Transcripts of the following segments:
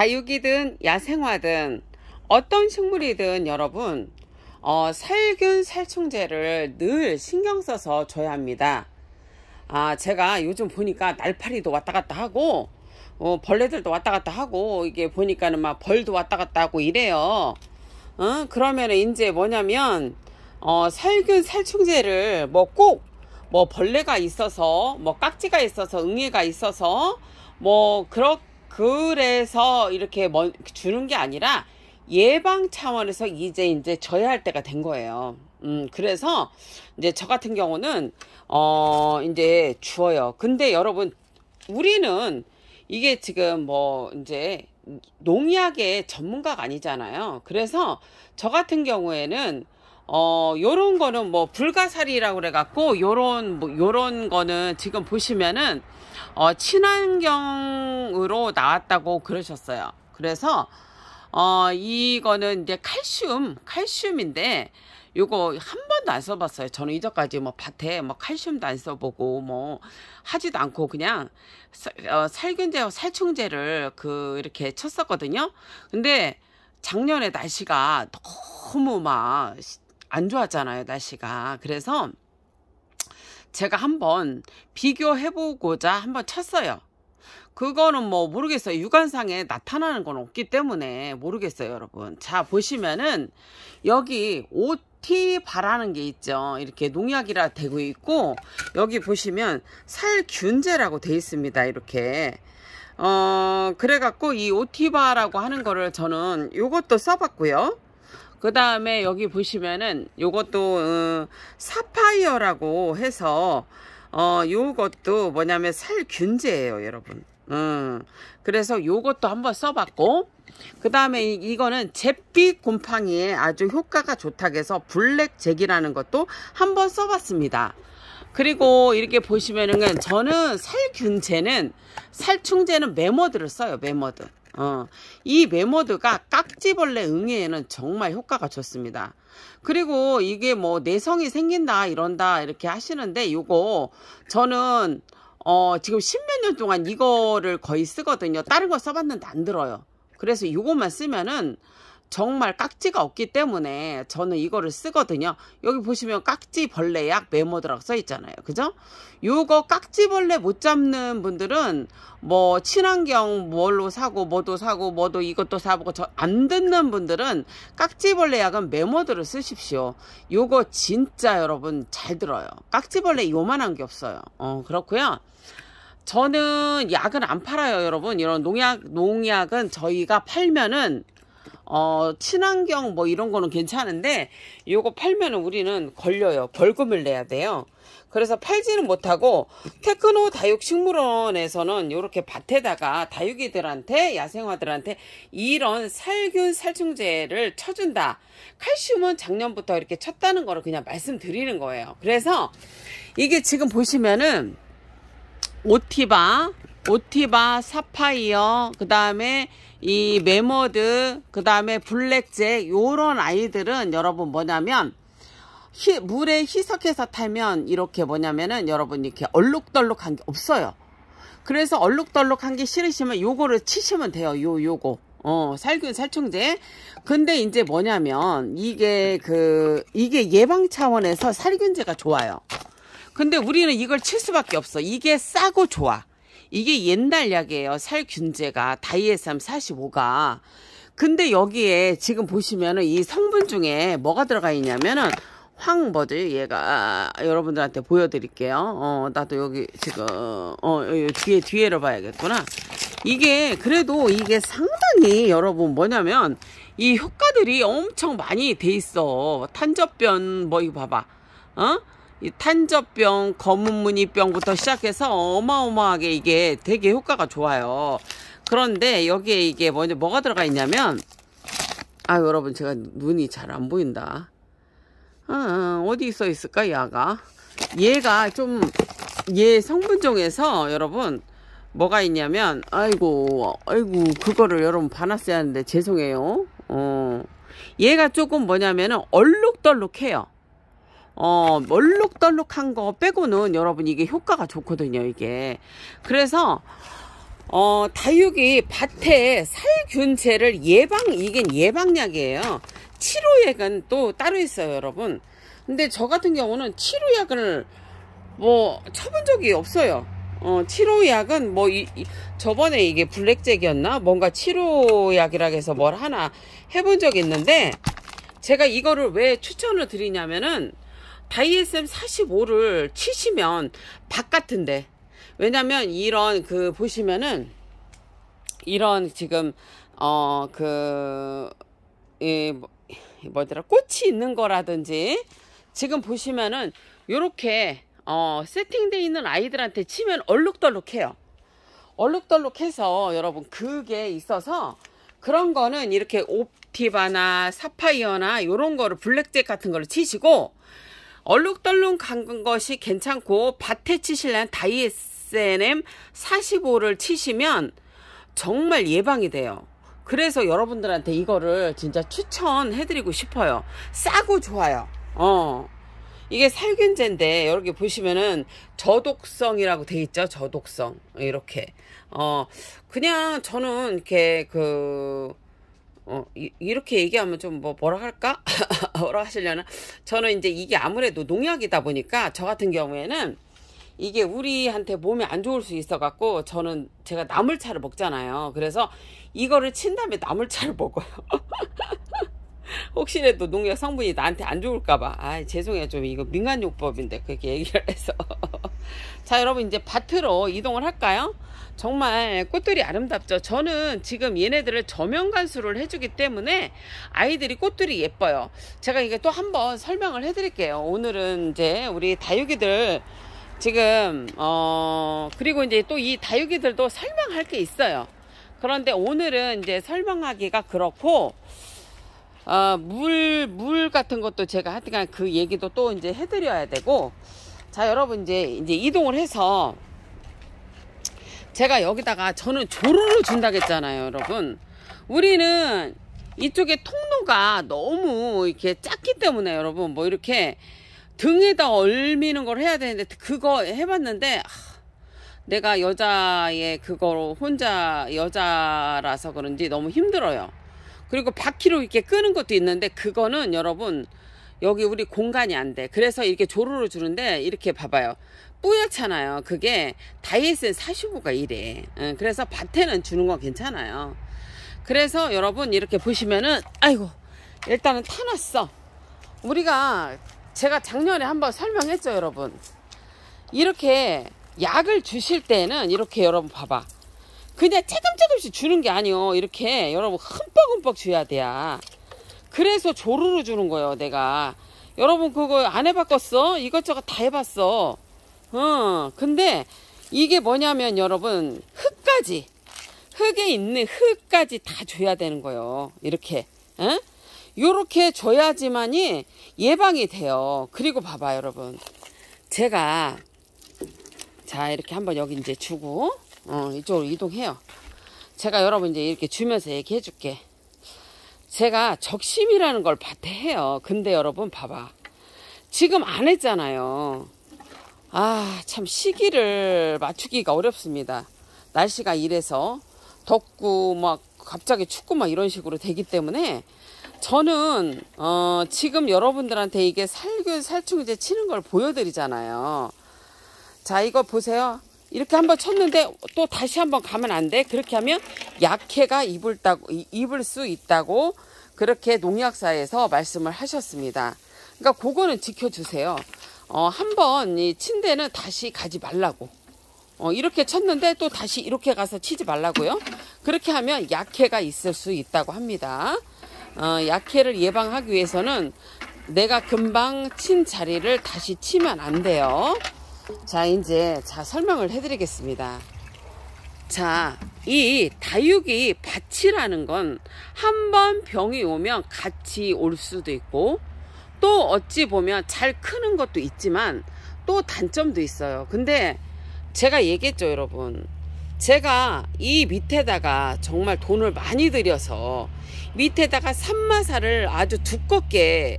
다육이든 야생화든 어떤 식물이든 여러분 어, 살균 살충제를 늘 신경 써서 줘야 합니다. 아 제가 요즘 보니까 날파리도 왔다 갔다 하고 어, 벌레들도 왔다 갔다 하고 이게 보니까는 막 벌도 왔다 갔다 하고 이래요. 어? 그러면 이제 뭐냐면 어, 살균 살충제를 뭐꼭뭐 뭐 벌레가 있어서 뭐 깍지가 있어서 응애가 있어서 뭐 그렇게 그래서 이렇게 주는 게 아니라 예방 차원에서 이제 이제 져야 할 때가 된 거예요. 음, 그래서 이제 저 같은 경우는 어, 이제 주어요. 근데 여러분 우리는 이게 지금 뭐 이제 농약의 전문가가 아니잖아요. 그래서 저 같은 경우에는 어, 요런 거는 뭐 불가사리라고 그래 갖고 요런 뭐 요런 거는 지금 보시면은 어, 친환경으로 나왔다고 그러셨어요. 그래서 어, 이거는 이제 칼슘, 칼슘인데 요거 한 번도 안 써봤어요. 저는 이전까지 뭐 밭에 뭐 칼슘도 안 써보고 뭐 하지도 않고 그냥 어, 살균제와 살충제를 그 이렇게 쳤었거든요. 근데 작년에 날씨가 너무 막 안 좋았잖아요. 날씨가. 그래서 제가 한번 비교해보고자 한번 쳤어요. 그거는 뭐 모르겠어요. 육안상에 나타나는 건 없기 때문에 모르겠어요, 여러분. 자, 보시면은 여기 OT 바라는 게 있죠. 이렇게 농약이라 되고 있고 여기 보시면 살균제라고 돼 있습니다. 이렇게. 어, 그래갖고 이 오티바라고 하는 거를 저는 이것도 써봤고요. 그 다음에 여기 보시면은 요것도 어, 사파이어라고 해서 어 요것도 뭐냐면 살균제예요 여러분 음, 그래서 요것도 한번 써봤고 그 다음에 이거는 잿빛 곰팡이에 아주 효과가 좋다고 해서 블랙 잭이라는 것도 한번 써봤습니다 그리고 이렇게 보시면은 저는 살균제는 살충제는 메머드를 써요 메머드 어, 이 메모드가 깍지벌레 응애에는 정말 효과가 좋습니다. 그리고 이게 뭐 내성이 생긴다 이런다 이렇게 하시는데 이거 저는 어, 지금 십몇 년 동안 이거를 거의 쓰거든요. 다른 거 써봤는데 안 들어요. 그래서 이것만 쓰면은 정말 깍지가 없기 때문에 저는 이거를 쓰거든요. 여기 보시면 깍지벌레약 메모드라고 써 있잖아요. 그죠? 요거 깍지벌레 못 잡는 분들은 뭐 친환경 뭘로 사고 뭐도 사고 뭐도 이것도 사보고 저 안 듣는 분들은 깍지벌레 약은 메모드를 쓰십시오. 요거 진짜 여러분 잘 들어요. 깍지벌레 요만한 게 없어요. 어, 그렇고요. 저는 약은 안 팔아요, 여러분. 이런 농약 농약은 저희가 팔면은 어, 친환경 뭐 이런 거는 괜찮은데 요거 팔면 우리는 걸려요. 벌금을 내야 돼요. 그래서 팔지는 못하고 테크노 다육 식물원에서는 이렇게 밭에다가 다육이들한테 야생화들한테 이런 살균 살충제를 쳐준다. 칼슘은 작년부터 이렇게 쳤다는 거를 그냥 말씀드리는 거예요. 그래서 이게 지금 보시면은 오티바 오티바 사파이어 그 다음에 이 메모드 그 다음에 블랙잭 요런 아이들은 여러분 뭐냐면 히, 물에 희석해서 타면 이렇게 뭐냐면은 여러분 이렇게 얼룩덜룩한 게 없어요 그래서 얼룩덜룩한 게 싫으시면 요거를 치시면 돼요 요 요거 어, 살균 살충제. 근데 이제 뭐냐면 이게 그 이게 예방 차원에서 살균제가 좋아요. 근데 우리는 이걸 칠 수밖에 없어. 이게 싸고 좋아. 이게 옛날 약이에요. 살균제가 다이에삼 45가. 근데 여기에 지금 보시면은 이 성분 중에 뭐가 들어가 있냐면은 황 뭐지 얘가 여러분들한테 보여드릴게요. 어 나도 여기 지금 어 뒤에 뒤에를 봐야겠구나. 이게 그래도 이게 상당히 여러분 뭐냐면 이 효과들이 엄청 많이 돼 있어. 탄저변 뭐 이거 봐봐. 어? 이 탄저병, 검은무늬병부터 시작해서 어마어마하게 이게 되게 효과가 좋아요. 그런데 여기에 이게 먼저 뭐가 들어가 있냐면 아 여러분 제가 눈이 잘 안 보인다. 아, 어디 써 있을까 야가 얘가 좀 얘 성분 중에서 여러분 뭐가 있냐면 아이고 아이고 그거를 여러분 받았어야 하는데 죄송해요. 어 얘가 조금 뭐냐면은 얼룩덜룩해요. 어, 멀룩덜룩한거 빼고는 여러분 이게 효과가 좋거든요, 이게. 그래서, 어, 다육이 밭에 살균제를 예방, 이게 예방약이에요. 치료약은 또 따로 있어요, 여러분. 근데 저 같은 경우는 치료약을 뭐 쳐본 적이 없어요. 어, 치료약은 뭐 이, 이, 저번에 이게 블랙잭이었나 뭔가 치료약이라 해서 뭘 하나 해본 적이 있는데 제가 이거를 왜 추천을 드리냐면은 다 s m 45를 치시면 바깥인데 왜냐면 이런 그 보시면은 이런 지금 어그 예, 뭐, 뭐더라 꽃이 있는 거라든지 지금 보시면은 요렇게 어 세팅돼 있는 아이들한테 치면 얼룩덜룩해요 얼룩덜룩해서 여러분 그게 있어서 그런 거는 이렇게 옵티바나 사파이어나 요런 거를 블랙잭 같은 걸로 치시고 얼룩덜룩 간 것이 괜찮고 밭에 치실래 다이에스엠 45를 치시면 정말 예방이 돼요. 그래서 여러분들한테 이거를 진짜 추천해드리고 싶어요. 싸고 좋아요. 어. 이게 살균제인데 이렇게 보시면은 저독성이라고 돼 있죠 저독성 이렇게 어 그냥 저는 이렇게 그 어, 이, 렇게 얘기하면 좀 뭐 뭐라 할까? 뭐라 하시려나? 저는 이제 이게 아무래도 농약이다 보니까 저 같은 경우에는 이게 우리한테 몸에 안 좋을 수 있어 갖고 저는 제가 나물차를 먹잖아요. 그래서 이거를 친 다음에 나물차를 먹어요. 혹시라도 농약 성분이 나한테 안 좋을까봐. 아 죄송해요. 좀 이거 민간요법인데 그렇게 얘기를 해서. 자, 여러분 이제 밭으로 이동을 할까요? 정말 꽃들이 아름답죠. 저는 지금 얘네들을 저명간수를 해주기 때문에 아이들이 꽃들이 예뻐요. 제가 이게 또 한번 설명을 해드릴게요. 오늘은 이제 우리 다육이들 지금 어 그리고 이제 또 이 다육이들도 설명할 게 있어요. 그런데 오늘은 이제 설명하기가 그렇고 어, 물, 물 같은 것도 제가 하여튼간 그 얘기도 또 이제 해드려야 되고, 자, 여러분 이제, 이제 이동을 해서 제가 여기다가 저는 조로로 준다 그랬잖아요 여러분 우리는 이쪽에 통로가 너무 이렇게 작기 때문에 여러분 뭐 이렇게 등에다 얼미는 걸 해야 되는데 그거 해봤는데 내가 여자의 그거로 혼자 여자라서 그런지 너무 힘들어요 그리고 바퀴로 이렇게 끄는 것도 있는데 그거는 여러분 여기 우리 공간이 안 돼 그래서 이렇게 조로로 주는데 이렇게 봐봐요 뿌옇잖아요. 그게 다이앤센 45가 이래. 그래서 밭에는 주는 건 괜찮아요. 그래서 여러분 이렇게 보시면은 아이고 일단은 타놨어. 우리가 제가 작년에 한번 설명했죠 여러분. 이렇게 약을 주실 때는 이렇게 여러분 봐봐. 그냥 채점채점씩 주는 게 아니요. 이렇게 여러분 흠뻑흠뻑 줘야 돼야. 그래서 조르르 주는 거예요 내가. 여러분 그거 안 해봤겠어? 이것저것 다 해봤어. 어, 근데 이게 뭐냐면 여러분 흙까지 흙에 있는 흙까지 다 줘야 되는 거예요. 이렇게. 에? 요렇게 줘야지만이 예방이 돼요. 그리고 봐봐 여러분. 제가 자 이렇게 한번 여기 이제 주고 어, 이쪽으로 이동해요. 제가 여러분 이제 이렇게 주면서 얘기해 줄게. 제가 적심이라는 걸 밭에 해요. 근데 여러분 봐봐. 지금 안 했잖아요. 아, 참 시기를 맞추기가 어렵습니다. 날씨가 이래서 덥고 막 갑자기 춥고 막 이런 식으로 되기 때문에 저는 어, 지금 여러분들한테 이게 살균 살충제 치는 걸 보여드리잖아요. 자, 이거 보세요. 이렇게 한번 쳤는데 또 다시 한번 가면 안 돼. 그렇게 하면 약해가 입을 따고 입을 수 있다고 그렇게 농약사에서 말씀을 하셨습니다. 그러니까 그거는 지켜주세요. 어, 한 번 이 친데는 다시 가지 말라고. 어, 이렇게 쳤는데 또 다시 이렇게 가서 치지 말라고요. 그렇게 하면 약해가 있을 수 있다고 합니다. 어, 약해를 예방하기 위해서는 내가 금방 친 자리를 다시 치면 안 돼요. 자, 이제 자 설명을 해드리겠습니다. 자, 이 다육이 밭이라는 건 한 번 병이 오면 같이 올 수도 있고 또 어찌 보면 잘 크는 것도 있지만 또 단점도 있어요 근데 제가 얘기했죠 여러분 제가 이 밑에다가 정말 돈을 많이 들여서 밑에다가 산마사를 아주 두껍게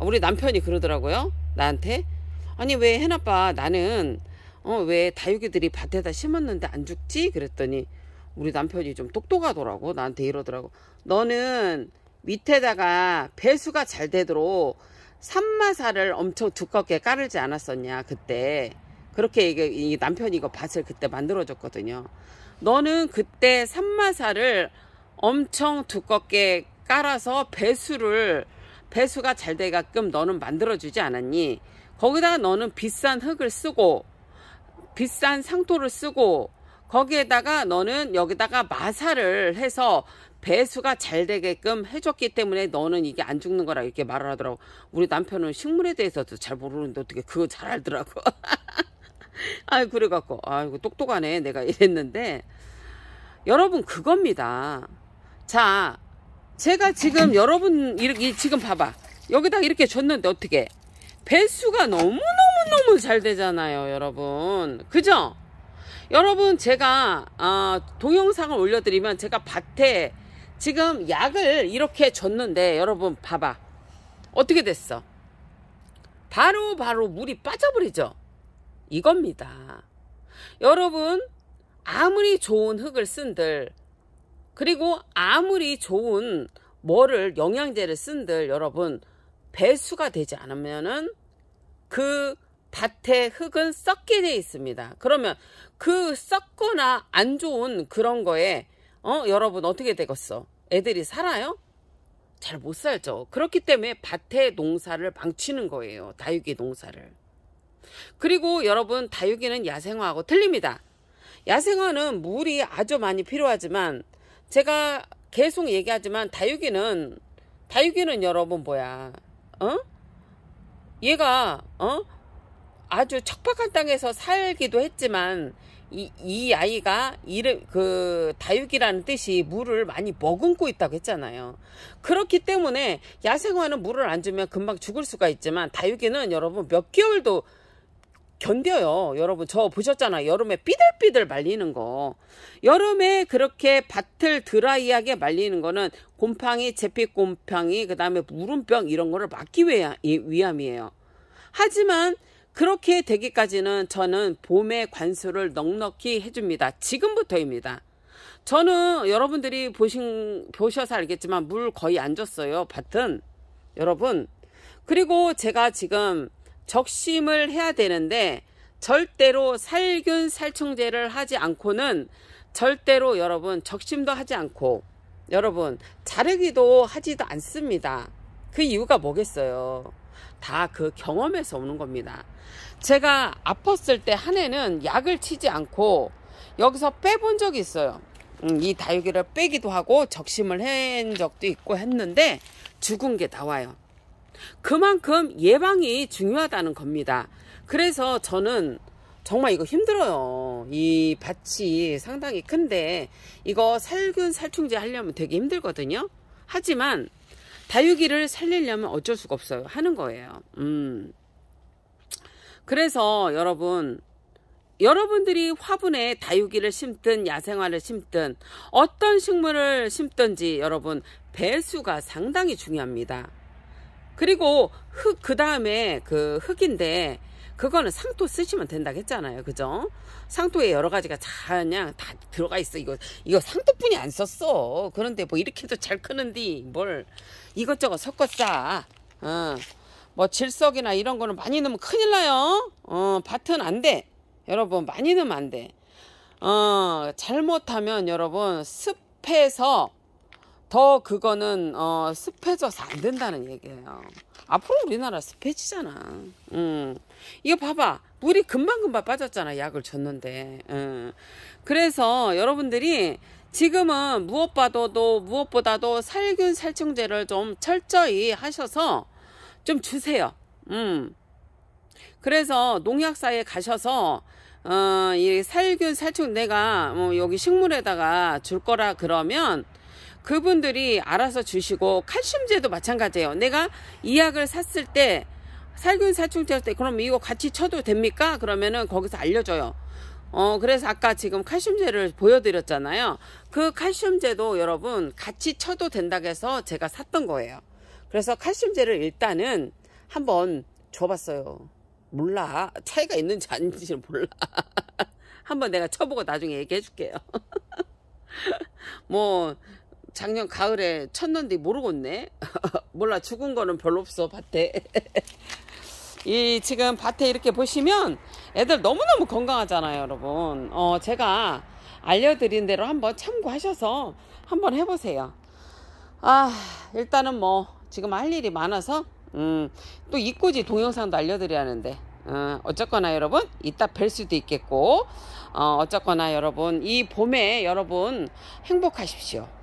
우리 남편이 그러더라고요 나한테 아니 왜 해나빠 나는 어왜 다육이들이 밭에다 심었는데 안 죽지 그랬더니 우리 남편이 좀 똑똑하더라고 나한테 이러더라고 너는 밑에다가 배수가 잘 되도록 산마살을 엄청 두껍게 깔지 않았었냐 그때 그렇게 이게 남편이 이거 밭을 그때 만들어 줬거든요 너는 그때 산마살을 엄청 두껍게 깔아서 배수를 배수가 잘 되게끔 너는 만들어 주지 않았니 거기다 너는 비싼 흙을 쓰고 비싼 상토를 쓰고 거기에다가 너는 여기다가 마사를 해서 배수가 잘 되게끔 해줬기 때문에 너는 이게 안 죽는 거라 이렇게 말을 하더라고. 우리 남편은 식물에 대해서도 잘 모르는데 어떻게 그거 잘 알더라고. 아이 그래갖고 아이고 똑똑하네 내가 이랬는데 여러분 그겁니다. 자 제가 지금 여러분 이렇게 지금 봐봐 여기다 이렇게 줬는데 어떻게 배수가 너무너무너무 잘 되잖아요 여러분 그죠? 여러분 제가 어, 동영상을 올려드리면 제가 밭에 지금 약을 이렇게 줬는데 여러분 봐봐 어떻게 됐어 바로바로 물이 빠져버리죠 이겁니다 여러분 아무리 좋은 흙을 쓴들 그리고 아무리 좋은 뭐를 영양제를 쓴들 여러분 배수가 되지 않으면은 그 밭에 흙은 썩게 돼 있습니다. 그러면 그 썩거나 안 좋은 그런 거에 어 여러분 어떻게 되겠어? 애들이 살아요? 잘 못 살죠. 그렇기 때문에 밭의 농사를 망치는 거예요. 다육이 농사를. 그리고 여러분 다육이는 야생화하고 틀립니다. 야생화는 물이 아주 많이 필요하지만 제가 계속 얘기하지만 다육이는 다육이는 여러분 뭐야 어? 얘가 어? 아주 척박한 땅에서 살기도 했지만 이, 이 아이가 이름 그 다육이라는 뜻이 물을 많이 머금고 있다고 했잖아요. 그렇기 때문에 야생화는 물을 안 주면 금방 죽을 수가 있지만 다육이는 여러분 몇 개월도 견뎌요. 여러분 저 보셨잖아요. 여름에 삐들삐들 말리는 거. 여름에 그렇게 밭을 드라이하게 말리는 거는 곰팡이, 제피곰팡이, 그 다음에 물음병 이런 거를 막기 위함이에요. 하지만 그렇게 되기까지는 저는 봄의 관수를 넉넉히 해줍니다. 지금부터입니다. 저는 여러분들이 보신, 보셔서 알겠지만 물 거의 안 줬어요. 밭은. 여러분. 그리고 제가 지금 적심을 해야 되는데 절대로 살균 살충제를 하지 않고는 절대로 여러분 적심도 하지 않고 여러분 자르기도 하지도 않습니다. 그 이유가 뭐겠어요? 다그 경험에서 오는 겁니다. 제가 아팠을 때 한 해는 약을 치지 않고 여기서 빼본 적이 있어요. 음, 이 다육이를 빼기도 하고 적심을 한 적도 있고 했는데 죽은 게 나와요. 그만큼 예방이 중요하다는 겁니다. 그래서 저는 정말 이거 힘들어요. 이 밭이 상당히 큰데 이거 살균 살충제 하려면 되게 힘들거든요. 하지만 다육이를 살리려면 어쩔 수가 없어요. 하는 거예요. 음. 그래서 여러분 여러분들이 화분에 다육이를 심든 야생화를 심든 어떤 식물을 심든지 여러분 배수가 상당히 중요합니다. 그리고 흙그 다음에 그 흙인데 그거는 상토 쓰시면 된다했잖아요 그죠? 상토에 여러 가지가 다 그냥 다 들어가 있어. 이거, 이거 상토뿐이 안 썼어. 그런데 뭐 이렇게도 잘 크는디, 뭘 이것저것 섞었어. 어, 뭐 질석이나 이런 거는 많이 넣으면 큰일 나요. 어, 밭은 안 돼. 여러분, 많이 넣으면 안 돼. 어, 잘못하면 여러분 습해서 더 그거는 어, 습해져서 안 된다는 얘기예요. 앞으로 우리나라 습해지잖아. 음. 이거 봐봐. 물이 금방금방 빠졌잖아. 약을 줬는데. 음. 그래서 여러분들이 지금은 무엇보다도 무엇보다도 살균 살충제를 좀 철저히 하셔서 좀 주세요. 음. 그래서 농약사에 가셔서 어, 이 살균 살충 내가 뭐 여기 식물에다가 줄 거라 그러면 그분들이 알아서 주시고 칼슘제도 마찬가지예요. 내가 이 약을 샀을 때 살균 살충제 할때 그럼 이거 같이 쳐도 됩니까? 그러면은 거기서 알려줘요. 어 그래서 아까 지금 칼슘제를 보여드렸잖아요. 그 칼슘제도 여러분 같이 쳐도 된다고 해서 제가 샀던 거예요. 그래서 칼슘제를 일단은 한번 줘봤어요. 몰라 차이가 있는지 아닌지 몰라. 한번 내가 쳐보고 나중에 얘기해 줄게요. 뭐 작년 가을에 쳤는데 모르겠네 몰라 죽은 거는 별로 없어 밭에 이 지금 밭에 이렇게 보시면 애들 너무너무 건강하잖아요 여러분 어 제가 알려드린 대로 한번 참고하셔서 한번 해보세요 아 일단은 뭐 지금 할 일이 많아서 음, 또 이꼬지 동영상도 알려드려야 하는데 어, 어쨌거나 여러분 이따 뵐 수도 있겠고 어, 어쨌거나 여러분 이 봄에 여러분 행복하십시오